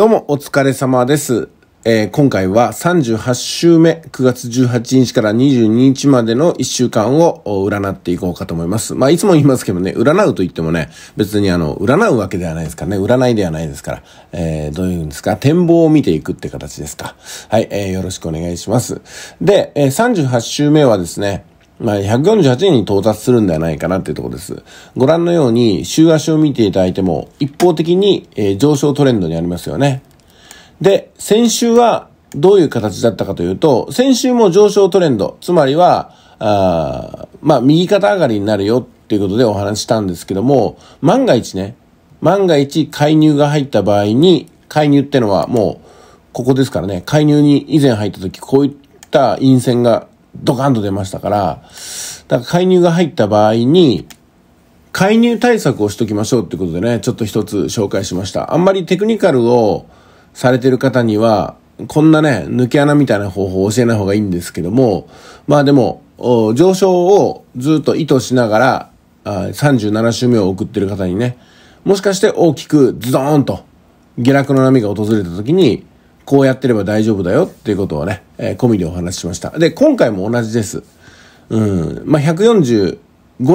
どうもお疲れ様です。えー、今回は38週目、9月18日から22日までの1週間を占っていこうかと思います。まあ、いつも言いますけどね、占うと言ってもね、別にあの、占うわけではないですからね、占いではないですから、えー、どういうんですか、展望を見ていくって形ですか。はい、えー、よろしくお願いします。で、えー、38週目はですね、まあ、148人に到達するんではないかなっていうところです。ご覧のように、週足を見ていただいても、一方的に、え上昇トレンドにありますよね。で、先週はどういう形だったかというと、先週も上昇トレンド、つまりは、あまあ、右肩上がりになるよっていうことでお話したんですけども、万が一ね、万が一介入が入った場合に、介入ってのはもう、ここですからね、介入に以前入った時、こういった陰線がドカンと出ましたから、だから介入が入った場合に、介入対策をしときましょうってことでね、ちょっと一つ紹介しました。あんまりテクニカルをされてる方には、こんなね、抜け穴みたいな方法を教えない方がいいんですけども、まあでも、上昇をずっと意図しながら、あ37週目を送ってる方にね、もしかして大きくズドーンと下落の波が訪れた時に、こうやってれば大丈夫だよっていうことをね、えー、込みでお話ししました。で、今回も同じです。うん。まあ、145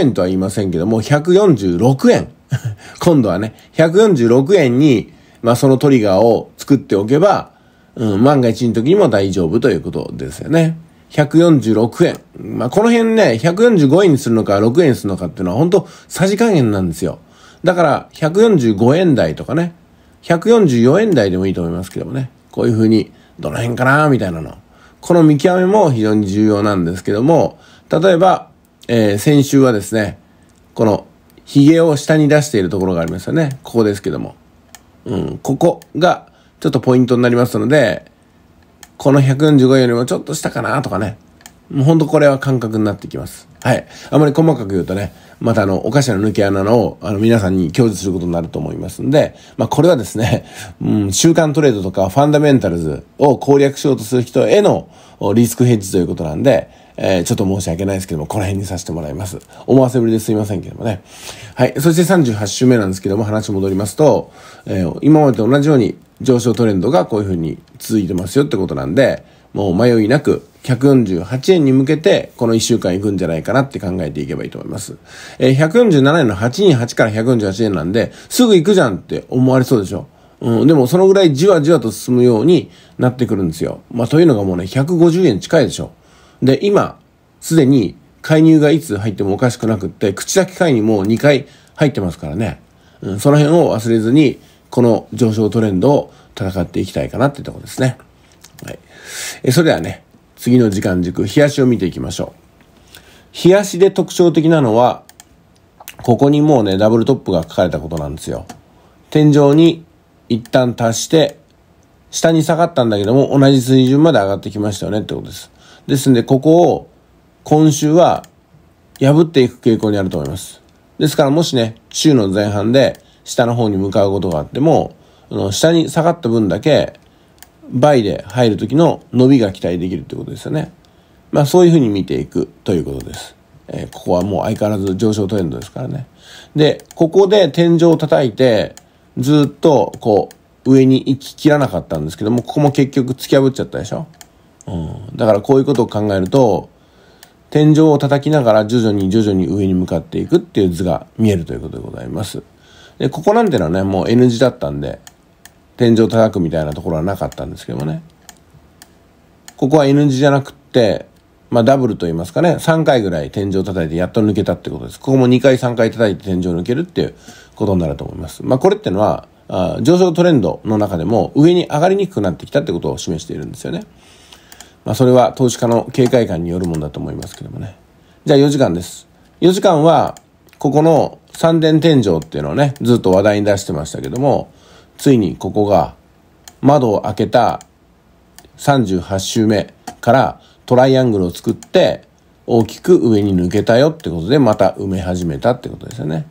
円とは言いませんけども、146円。今度はね、146円に、まあ、そのトリガーを作っておけば、うん、万が一の時にも大丈夫ということですよね。146円。まあ、この辺ね、145円にするのか、6円にするのかっていうのは、本当さじ加減なんですよ。だから、145円台とかね、144円台でもいいと思いますけどもね。こういうふうに、どの辺かなみたいなの。この見極めも非常に重要なんですけども、例えば、えー、先週はですね、この、髭を下に出しているところがありましたね。ここですけども。うん、ここが、ちょっとポイントになりますので、この145よりもちょっと下かなとかね。もうほんとこれは感覚になってきます。はい。あまり細かく言うとね、またあの、お菓子の抜け穴を、あの、皆さんに享受することになると思いますんで、まあ、これはですね、うん、週刊トレードとかファンダメンタルズを攻略しようとする人へのリスクヘッジということなんで、えー、ちょっと申し訳ないですけども、この辺にさせてもらいます。思わせぶりですいませんけどもね。はい。そして38週目なんですけども、話戻りますと、えー、今までと同じように上昇トレンドがこういうふうに続いてますよってことなんで、もう迷いなく148円に向けて、この1週間行くんじゃないかなって考えていけばいいと思います。えー、147円の828から148円なんで、すぐ行くじゃんって思われそうでしょ。うん、でもそのぐらいじわじわと進むようになってくるんですよ。まあというのがもうね、150円近いでしょ。で、今、すでに介入がいつ入ってもおかしくなくって、口先介入もう2回入ってますからね。うん、その辺を忘れずに、この上昇トレンドを戦っていきたいかなってとこですね。はい。えそれではね、次の時間軸、冷やしを見ていきましょう。冷やしで特徴的なのは、ここにもうね、ダブルトップが書かれたことなんですよ。天井に一旦足して、下に下がったんだけども、同じ水準まで上がってきましたよねってことです。ですんで、ここを今週は破っていく傾向にあると思います。ですからもしね、週の前半で下の方に向かうことがあっても、下に下がった分だけ倍で入る時の伸びが期待できるってことですよね。まあそういうふうに見ていくということです。えー、ここはもう相変わらず上昇トレンドですからね。で、ここで天井を叩いて、ずっとこう上に行ききらなかったんですけども、ここも結局突き破っちゃったでしょ。うん。だからこういうことを考えると、天井を叩きながら徐々に徐々に上に向かっていくっていう図が見えるということでございます。で、ここなんてのはね、もう N 字だったんで、天井叩くみたいなところはなかったんですけどもね。ここは N 字じゃなくって、まあダブルと言いますかね、3回ぐらい天井叩いてやっと抜けたってことです。ここも2回3回叩いて天井抜けるっていうことになると思います。まあこれってのは、あ上昇トレンドの中でも上に上がりにくくなってきたってことを示しているんですよね。まあそれは投資家の警戒感によるもんだと思いますけどもね。じゃあ4時間です。4時間は、ここの3点天井っていうのをね、ずっと話題に出してましたけども、ついにここが窓を開けた38周目からトライアングルを作って大きく上に抜けたよってことでまた埋め始めたってことですよね。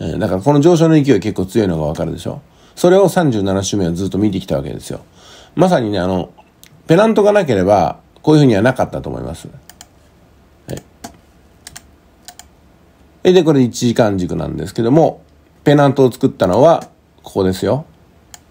えだからこの上昇の勢い結構強いのがわかるでしょ。それを37周目はずっと見てきたわけですよ。まさにね、あの、ペナントがなければこういうふうにはなかったと思います。はい、で、これ1時間軸なんですけども、ペナントを作ったのはここですよ。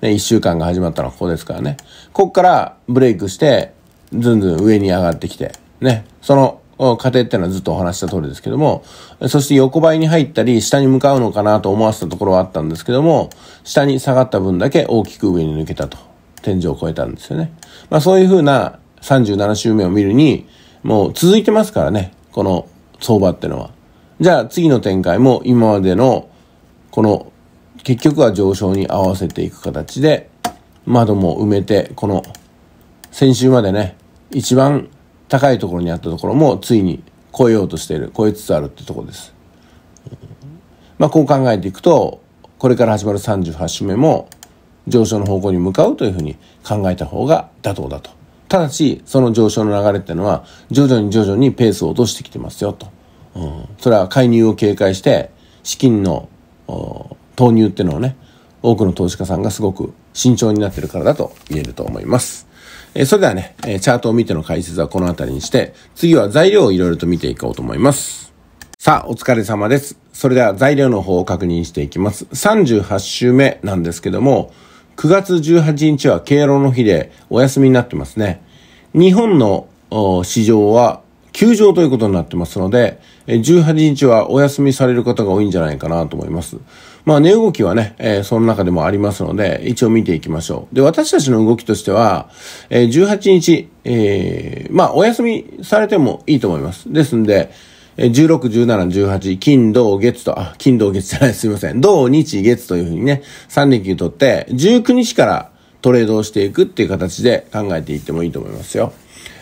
ね、1週間が始まったのはここですからね。こっからブレイクして、ずんずん上に上がってきて、ね、その過程っていうのはずっとお話した通りですけども、そして横ばいに入ったり、下に向かうのかなと思わせたところはあったんですけども、下に下がった分だけ大きく上に抜けたと。天井を超えたんですよね。まあそういうふうな37週目を見るに、もう続いてますからね、この相場ってのは。じゃあ次の展開も今までのこの結局は上昇に合わせていく形で、窓も埋めて、この、先週までね、一番高いところにあったところも、ついに超えようとしている、超えつつあるってとこです。まあ、こう考えていくと、これから始まる38週目も、上昇の方向に向かうというふうに考えた方が妥当だと。ただし、その上昇の流れっていうのは、徐々に徐々にペースを落としてきてますよと。うん、それは介入を警戒して、資金の投入っていうのはね、多くの投資家さんがすごく慎重になってるからだと言えると思います。えー、それではね、えー、チャートを見ての解説はこの辺りにして、次は材料をいろいろと見ていこうと思います。さあ、お疲れ様です。それでは材料の方を確認していきます。38週目なんですけども、9月18日は敬老の日でお休みになってますね。日本の市場は休場ということになってますので、18日はお休みされる方が多いんじゃないかなと思います。まあ値動きはね、えー、その中でもありますので、一応見ていきましょう。で、私たちの動きとしては、えー、18日、えー、まあお休みされてもいいと思います。ですんで、16、17、18、金、土、月と、あ、金、土、月じゃない、すいません。土、日、月というふうにね、3連休取って、19日からトレードをしていくっていう形で考えていってもいいと思いますよ。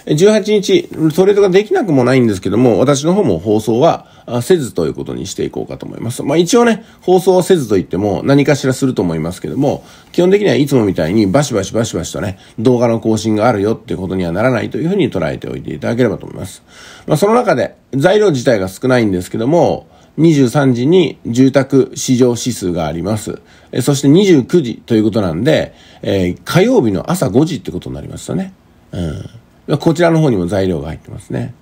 18日、トレードができなくもないんですけども、私の方も放送はせずということにしていこうかと思います。まあ一応ね、放送はせずと言っても何かしらすると思いますけども、基本的にはいつもみたいにバシバシバシバシとね、動画の更新があるよってことにはならないというふうに捉えておいていただければと思います。まあその中で材料自体が少ないんですけども、23時に住宅市場指数があります。えそして29時ということなんで、えー、火曜日の朝5時ってことになりましたね。うん。こちらの方にも材料が入ってますね。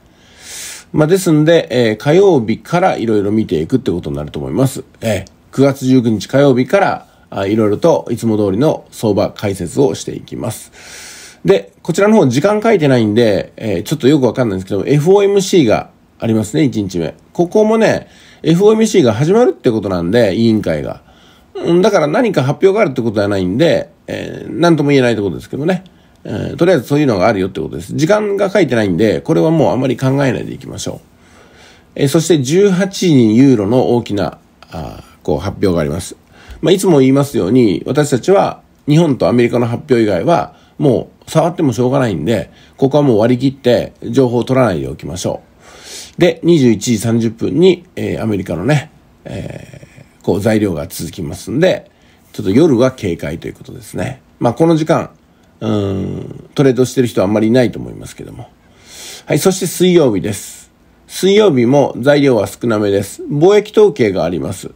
まあ、ですんで、えー、火曜日からいろいろ見ていくってことになると思います。えー、9月19日火曜日から、いろいろといつも通りの相場解説をしていきます。で、こちらの方時間書いてないんで、えー、ちょっとよくわかんないんですけど、FOMC がありますね、1日目。ここもね、FOMC が始まるってことなんで、委員会が。だから何か発表があるってことはないんで、えー、なんとも言えないってことですけどね。えー、とりあえずそういうのがあるよってことです。時間が書いてないんで、これはもうあまり考えないでいきましょう。えー、そして18にユーロの大きな、あこう発表があります。まあ、いつも言いますように、私たちは日本とアメリカの発表以外は、もう触ってもしょうがないんで、ここはもう割り切って情報を取らないでおきましょう。で、21時30分に、えー、アメリカのね、えー、こう材料が続きますんで、ちょっと夜は警戒ということですね。まあ、この時間、うん、トレードしてる人はあんまりいないと思いますけども。はい、そして水曜日です。水曜日も材料は少なめです。貿易統計があります。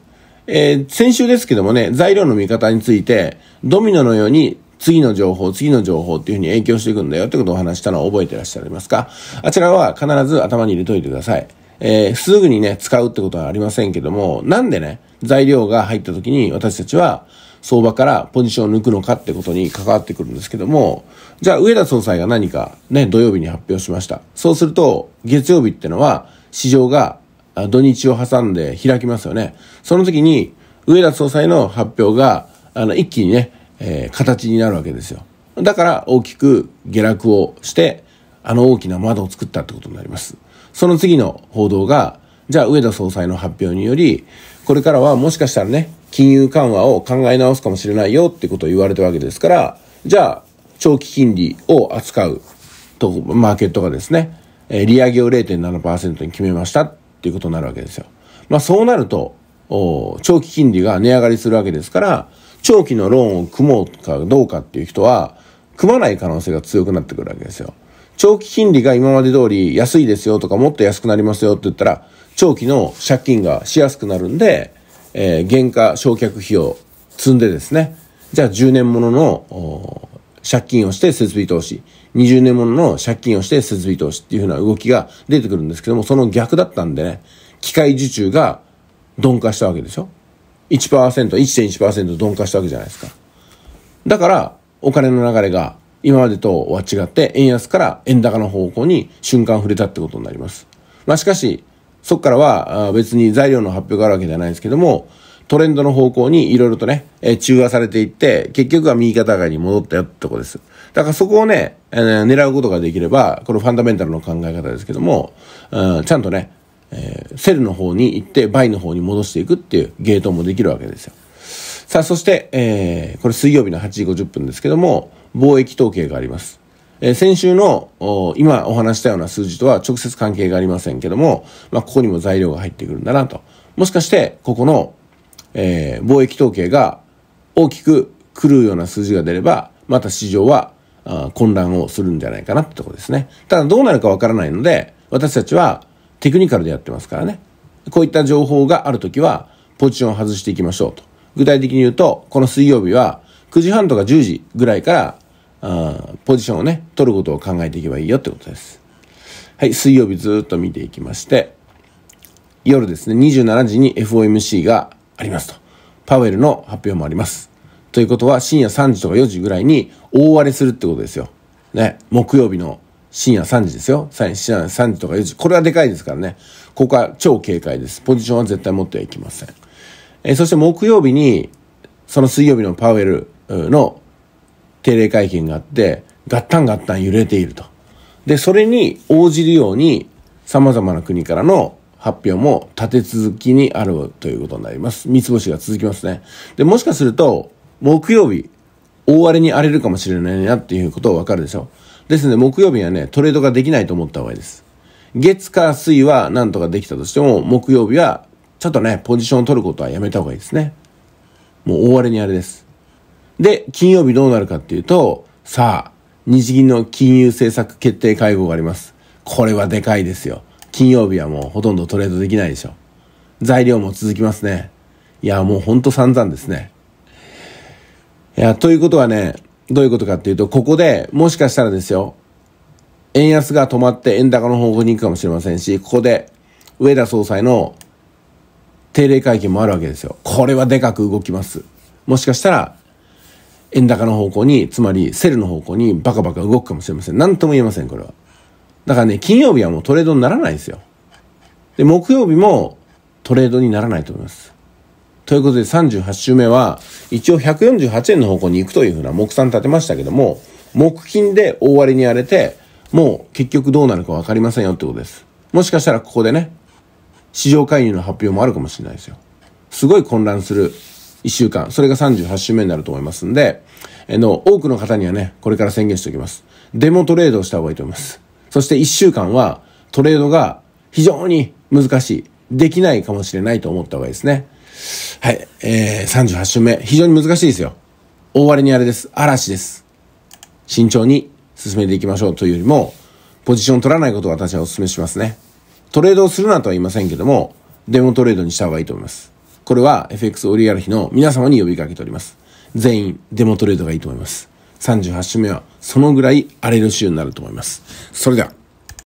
えー、先週ですけどもね、材料の見方について、ドミノのように次の情報、次の情報っていうふうに影響していくんだよってことをお話したのを覚えてらっしゃいますかあちらは必ず頭に入れといてください。えー、すぐにね、使うってことはありませんけども、なんでね、材料が入った時に私たちは、相場からポジションを抜くのかってことに関わってくるんですけども、じゃあ上田総裁が何かね、土曜日に発表しました。そうすると、月曜日ってのは市場が土日を挟んで開きますよね。その時に、上田総裁の発表が、あの、一気にね、えー、形になるわけですよ。だから大きく下落をして、あの大きな窓を作ったってことになります。その次の報道が、じゃあ上田総裁の発表により、これからはもしかしたらね、金融緩和を考え直すかもしれないよってことを言われたわけですから、じゃあ、長期金利を扱うと、マーケットがですね、え利上げを0.7%に決めましたっていうことになるわけですよ。まあそうなると、長期金利が値上がりするわけですから、長期のローンを組もうかどうかっていう人は、組まない可能性が強くなってくるわけですよ。長期金利が今まで通り安いですよとかもっと安くなりますよって言ったら、長期の借金がしやすくなるんで、えー、原価償却費用積んでですね、じゃあ10年ものの借金をして設備投資、20年ものの借金をして設備投資っていうふうな動きが出てくるんですけども、その逆だったんでね、機械受注が鈍化したわけでしょ ?1%、1.1%鈍化したわけじゃないですか。だから、お金の流れが今までとは違って、円安から円高の方向に瞬間触れたってことになります。まあ、しかし、そこからは別に材料の発表があるわけではないんですけども、トレンドの方向にいろいろとね、え中和されていって、結局は右肩上がりに戻ったよってとこです。だからそこをね、えー、狙うことができれば、このファンダメンタルの考え方ですけども、うん、ちゃんとね、えー、セルの方に行って、バイの方に戻していくっていうゲートもできるわけですよ。さあ、そして、えー、これ水曜日の8時50分ですけども、貿易統計があります。え先週の今お話したような数字とは直接関係がありませんけども、まあ、ここにも材料が入ってくるんだなと。もしかして、ここの、えー、貿易統計が大きく狂うような数字が出れば、また市場は混乱をするんじゃないかなってとこですね。ただどうなるかわからないので、私たちはテクニカルでやってますからね。こういった情報があるときは、ポジションを外していきましょうと。具体的に言うと、この水曜日は9時半とか10時ぐらいからあポジションをね、取ることを考えていけばいいよってことです。はい、水曜日ずっと見ていきまして、夜ですね、27時に FOMC がありますと。パウエルの発表もあります。ということは、深夜3時とか4時ぐらいに大荒れするってことですよ。ね、木曜日の深夜3時ですよ。深夜3時とか4時。これはでかいですからね。ここは超警戒です。ポジションは絶対持ってはいけません。えー、そして木曜日に、その水曜日のパウエルの定例会見があって、ガッタンガッタン揺れていると。で、それに応じるように、様々な国からの発表も立て続きにあるということになります。三つ星が続きますね。で、もしかすると、木曜日、大荒れに荒れるかもしれないなっていうことをわかるでしょ。ですので、木曜日はね、トレードができないと思った方がいいです。月火水はなんとかできたとしても、木曜日はちょっとね、ポジションを取ることはやめた方がいいですね。もう大荒れにあれです。で、金曜日どうなるかっていうと、さあ、日銀の金融政策決定会合があります。これはでかいですよ。金曜日はもうほとんどトレードできないでしょ。材料も続きますね。いや、もうほんと散々ですね。いや、ということはね、どういうことかっていうと、ここでもしかしたらですよ、円安が止まって円高の方向に行くかもしれませんし、ここで上田総裁の定例会見もあるわけですよ。これはでかく動きます。もしかしたら円高の方向に、つまりセルの方向にバカバカ動くかもしれません。何とも言えません、これは。だからね、金曜日はもうトレードにならないですよ。で、木曜日もトレードにならないと思います。ということで38週目は、一応148円の方向に行くというふうな目算立てましたけども、木金で大割に荒れて、もう結局どうなるかわかりませんよってことです。もしかしたらここでね、市場介入の発表もあるかもしれないですよ。すごい混乱する1週間、それが38週目になると思いますんで、えの、多くの方にはね、これから宣言しておきます。デモトレードをした方がいいと思います。そして1週間は、トレードが非常に難しい。できないかもしれないと思った方がいいですね。はい。えー、38週目。非常に難しいですよ。大割にあれです。嵐です。慎重に進めていきましょうというよりも、ポジション取らないことを私はお勧めしますね。トレードをするなとは言いませんけども、デモトレードにした方がいいと思います。これは FX オリアルヒの皆様に呼びかけております。全員デモトレードがいいと思います。38週目はそのぐらい荒れる週になると思います。それでは。